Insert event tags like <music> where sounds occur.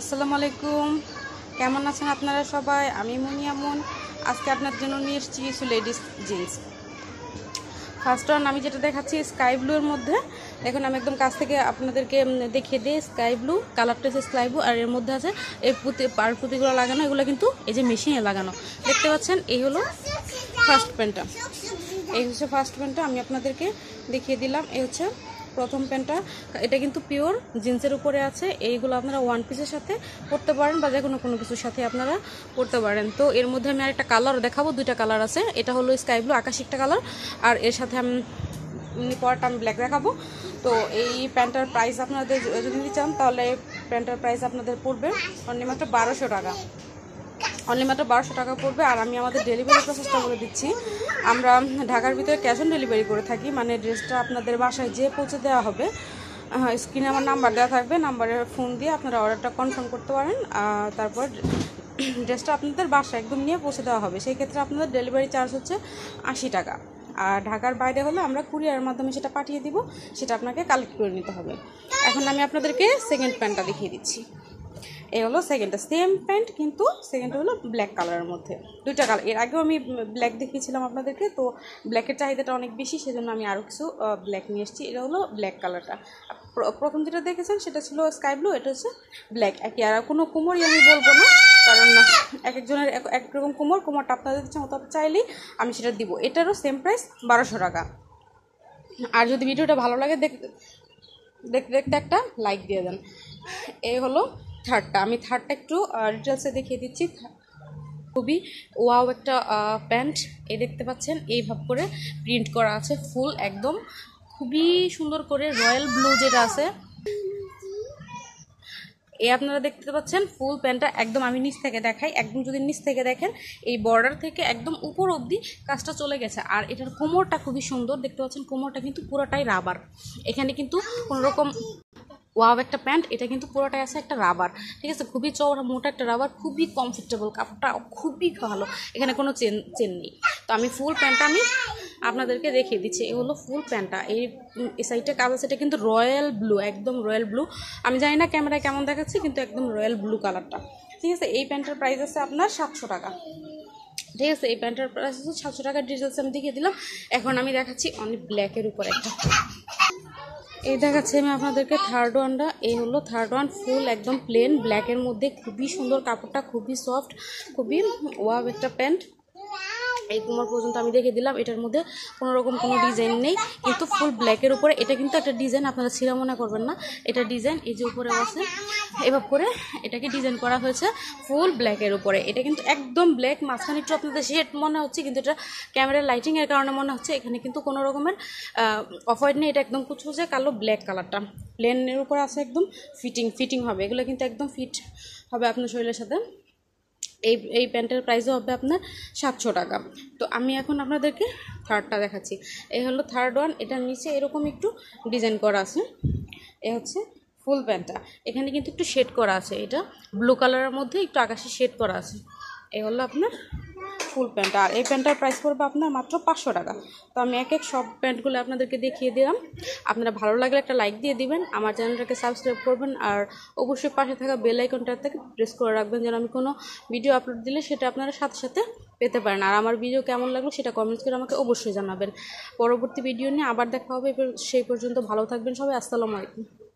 আসসালামু আলাইকুম কেমন আছেন আপনারা সবাই আমি আমন আজকে আপনার জন্য নিয়ে এসেছি কিছু লেডিস জিন্স ফার্স্ট ওয়ান আমি যেটা দেখাচ্ছি স্কাই ব্লুর মধ্যে এখন আমি একদম কাছ থেকে আপনাদেরকে দেখিয়ে দিই স্কাই ব্লু কালারটা হচ্ছে স্কাই ব্লু আর এর মধ্যে আছে এই পুঁতি পার পুঁতিগুলো লাগানো এগুলো কিন্তু এই যে মেশিনে লাগানো দেখতে পাচ্ছেন এই হলো ফার্স্ট প্যান্টটা এই হচ্ছে ফার্স্ট প্যান্টটা আমি আপনাদেরকে দেখিয়ে দিলাম এই হচ্ছে প্রথম প্যান্টটা এটা কিন্তু পিওর জিন্সের উপরে আছে এইগুলো আপনারা ওয়ান পিসের সাথে পরতে পারেন বা যে কোনো কোনো কিছুর সাথে আপনারা পরতে পারেন তো এর মধ্যে আমি আরেকটা কালার দেখাবো দুইটা কালার আছে এটা হলো স্কাই ব্লু আকাশিকটা কালার আর এর সাথে আমি এমনি পরটা আমি ব্ল্যাক দেখাবো তো এই প্যান্টটার প্রাইস আপনাদের যদি চান তাহলে প্যান্টটার প্রাইস আপনাদের পড়বে অন্য মাত্র বারোশো টাকা অনলি মাত্র বারোশো টাকা পড়বে আর আমি আমাদের ডেলিভারি প্রসেসটা বলে দিচ্ছি আমরা ঢাকার ভিতরে ক্যাশ অন ডেলিভারি করে থাকি মানে ড্রেসটা আপনাদের বাসায় যেয়ে পৌঁছে দেওয়া হবে স্ক্রিনে আমার নাম্বার দেওয়া থাকবে নাম্বারে ফোন দিয়ে আপনারা অর্ডারটা কনফার্ম করতে পারেন তারপর ড্রেসটা <clears throat> আপনাদের বাসায় একদম নিয়ে পৌঁছে দেওয়া হবে সেই ক্ষেত্রে আপনাদের ডেলিভারি চার্জ হচ্ছে আশি টাকা আর ঢাকার বাইরে হলে আমরা কুরিয়ারের মাধ্যমে সেটা পাঠিয়ে দিব সেটা আপনাকে কালেক্ট করে নিতে হবে এখন আমি আপনাদেরকে সেকেন্ড প্যান্টটা দেখিয়ে দিচ্ছি এই হলো সেকেন্ডটা সেম প্যান্ট কিন্তু সেকেন্ডটা হলো ব্ল্যাক কালারের মধ্যে দুইটা কালার এর আগেও আমি ব্ল্যাক দেখিয়েছিলাম আপনাদেরকে তো ব্ল্যাকের চাহিদাটা অনেক বেশি সেজন্য আমি আরও কিছু ব্ল্যাক নিয়ে এসেছি এটা হলো ব্ল্যাক কালারটা প্রথম যেটা দেখেছেন সেটা ছিল স্কাই ব্লু এটা হচ্ছে ব্ল্যাক একই আর কোনো কোমরই আমি বলবো না কারণ এক একজনের এক রকম কোমর কোমরটা আপনাদের ইচ্ছা মতো চাইলেই আমি সেটা দিব এটারও সেম প্রাইস বারোশো টাকা আর যদি ভিডিওটা ভালো লাগে দেখতে দেখতে একটা লাইক দিয়ে দেন এই হলো থার্ডটা আমি থার্ডটা একটু ডিটেলসে দেখিয়ে দিচ্ছি খুবই ওয়াও একটা প্যান্ট এ দেখতে পাচ্ছেন এইভাবে করে প্রিন্ট করা আছে ফুল একদম খুবই সুন্দর করে রয়্যাল ব্লু যেটা আছে এ আপনারা দেখতে পাচ্ছেন ফুল প্যান্টটা একদম আমি নিচ থেকে দেখাই একদম যদি নিচ থেকে দেখেন এই বর্ডার থেকে একদম উপর অবধি কাজটা চলে গেছে আর এটার কোমরটা খুবই সুন্দর দেখতে পাচ্ছেন কোমরটা কিন্তু পুরোটাই রাবার এখানে কিন্তু কোনোরকম ওয়াও একটা প্যান্ট এটা কিন্তু পুরোটাই আছে একটা রাবার ঠিক আছে খুবই চওড়া মোটা একটা রাবার খুবই কমফোর্টেবল কাপড়টা খুবই ভালো এখানে কোনো চেন চেন নেই তো আমি ফুল প্যান্টটা আমি আপনাদেরকে দেখিয়ে দিচ্ছি এ হলো ফুল প্যান্টটা এই সাইডটা কাজ আছে এটা কিন্তু রয়্যাল ব্লু একদম রয়্যাল ব্লু আমি জানি না ক্যামেরায় কেমন দেখাচ্ছি কিন্তু একদম রয়্যাল ব্লু কালারটা ঠিক আছে এই প্যান্টের প্রাইস আছে আপনার সাতশো টাকা ঠিক আছে এই প্যান্টের প্রাইস আছে সাতশো টাকার ডিটেলস আমি দেখিয়ে দিলাম এখন আমি দেখাচ্ছি অনেক ব্ল্যাকের উপর একটা এই দেখাচ্ছি আমি আপনাদেরকে থার্ড ওয়ানটা এই হলো থার্ড ওয়ান ফুল একদম প্লেন ব্ল্যাকের মধ্যে খুবই সুন্দর কাপড়টা খুবই সফট খুবই ওয়াব একটা প্যান্ট এই কুমার পর্যন্ত আমি দেখে দিলাম এটার মধ্যে কোনো রকম কোনো ডিজাইন নেই কিন্তু ফুল ব্ল্যাকের উপরে এটা কিন্তু একটা ডিজাইন আপনারা মনে করবেন না এটা ডিজাইন এই যে উপরে আছে এভাবে করে এটাকে ডিজাইন করা হয়েছে ফুল ব্ল্যাকের উপরে এটা কিন্তু একদম ব্ল্যাক মাঝখানে একটু আপনাদের শেড মনে হচ্ছে কিন্তু এটা ক্যামেরার লাইটিংয়ের কারণে মনে হচ্ছে এখানে কিন্তু কোনো রকমের অফ হোয়াইট নেই এটা একদম কুচকুচে কালো ব্ল্যাক কালারটা প্লেনের উপরে আছে একদম ফিটিং ফিটিং হবে এগুলো কিন্তু একদম ফিট হবে আপনার শরীরের সাথে এই এই প্যান্টের প্রাইসও হবে আপনার সাতশো টাকা তো আমি এখন আপনাদেরকে থার্ডটা দেখাচ্ছি এই হলো থার্ড ওয়ান এটার নিচে এরকম একটু ডিজাইন করা আছে এ হচ্ছে ফুল প্যান্টটা এখানে কিন্তু একটু শেড করা আছে এটা ব্লু কালারের মধ্যে একটু আকাশে শেড করা আছে এ হলো আপনার ফুল প্যান্ট আর এই প্যান্টটার প্রাইস পড়বে আপনার মাত্র পাঁচশো টাকা তো আমি এক এক সব প্যান্টগুলো আপনাদেরকে দেখিয়ে দিলাম আপনারা ভালো লাগলে একটা লাইক দিয়ে দিবেন আমার চ্যানেলটাকে সাবস্ক্রাইব করবেন আর অবশ্যই পাশে থাকা বেল থেকে প্রেস করে রাখবেন যেন আমি কোনো ভিডিও আপলোড দিলে সেটা আপনারা সাথে সাথে পেতে পারেন আর আমার ভিডিও কেমন লাগলো সেটা কমেন্টস করে আমাকে অবশ্যই জানাবেন পরবর্তী ভিডিও নিয়ে আবার দেখা হবে সেই পর্যন্ত ভালো থাকবেন সবাই আসসালামু আলাইকুম